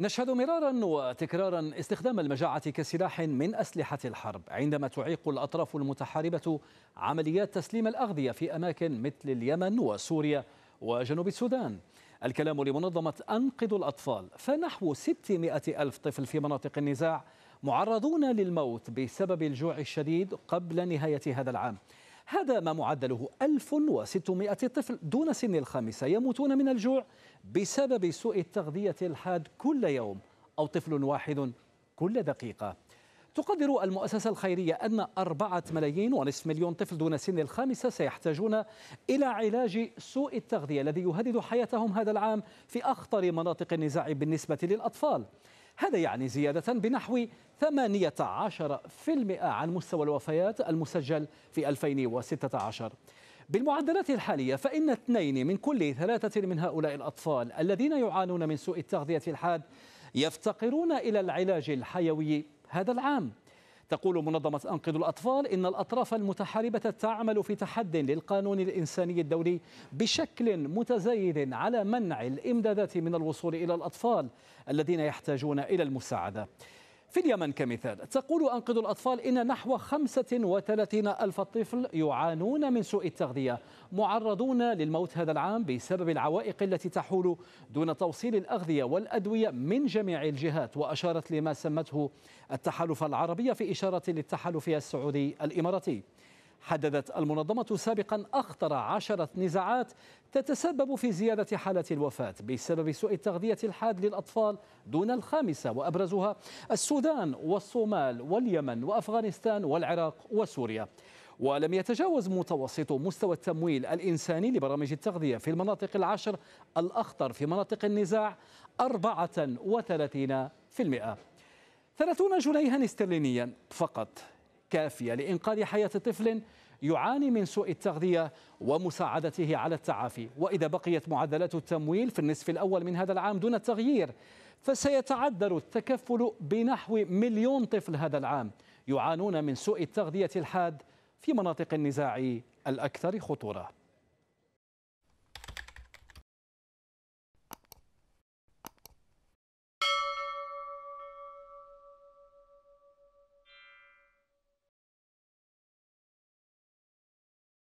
نشهد مرارا وتكرارا استخدام المجاعة كسلاح من أسلحة الحرب عندما تعيق الأطراف المتحاربة عمليات تسليم الأغذية في أماكن مثل اليمن وسوريا وجنوب السودان الكلام لمنظمة أنقذ الأطفال فنحو 600 ألف طفل في مناطق النزاع معرضون للموت بسبب الجوع الشديد قبل نهاية هذا العام هذا ما معدله 1600 طفل دون سن الخامسة يموتون من الجوع بسبب سوء التغذية الحاد كل يوم أو طفل واحد كل دقيقة تقدر المؤسسة الخيرية أن أربعة ملايين ونصف مليون طفل دون سن الخامسة سيحتاجون إلى علاج سوء التغذية الذي يهدد حياتهم هذا العام في أخطر مناطق النزاع بالنسبة للأطفال هذا يعني زيادة بنحو 18% عن مستوى الوفيات المسجل في 2016 بالمعدلات الحالية فإن اثنين من كل ثلاثة من هؤلاء الأطفال الذين يعانون من سوء التغذية الحاد يفتقرون إلى العلاج الحيوي هذا العام تقول منظمة أنقذ الأطفال إن الأطراف المتحاربة تعمل في تحد للقانون الإنساني الدولي بشكل متزايد على منع الإمدادات من الوصول إلى الأطفال الذين يحتاجون إلى المساعدة في اليمن كمثال تقول أنقذ الأطفال إن نحو 35 ألف طفل يعانون من سوء التغذية معرضون للموت هذا العام بسبب العوائق التي تحول دون توصيل الأغذية والأدوية من جميع الجهات وأشارت لما سمته التحالف العربية في إشارة للتحالف السعودي الإماراتي حددت المنظمة سابقا أخطر عشرة نزاعات تتسبب في زيادة حالة الوفاة بسبب سوء التغذية الحاد للأطفال دون الخامسة وأبرزها السودان والصومال واليمن وأفغانستان والعراق وسوريا ولم يتجاوز متوسط مستوى التمويل الإنساني لبرامج التغذية في المناطق العشر الأخطر في مناطق النزاع 34% 30 جنيها استرلينيا فقط كافية لإنقاذ حياة طفل يعاني من سوء التغذية ومساعدته على التعافي وإذا بقيت معدلات التمويل في النصف الأول من هذا العام دون تغيير فسيتعذر التكفل بنحو مليون طفل هذا العام يعانون من سوء التغذية الحاد في مناطق النزاع الأكثر خطورة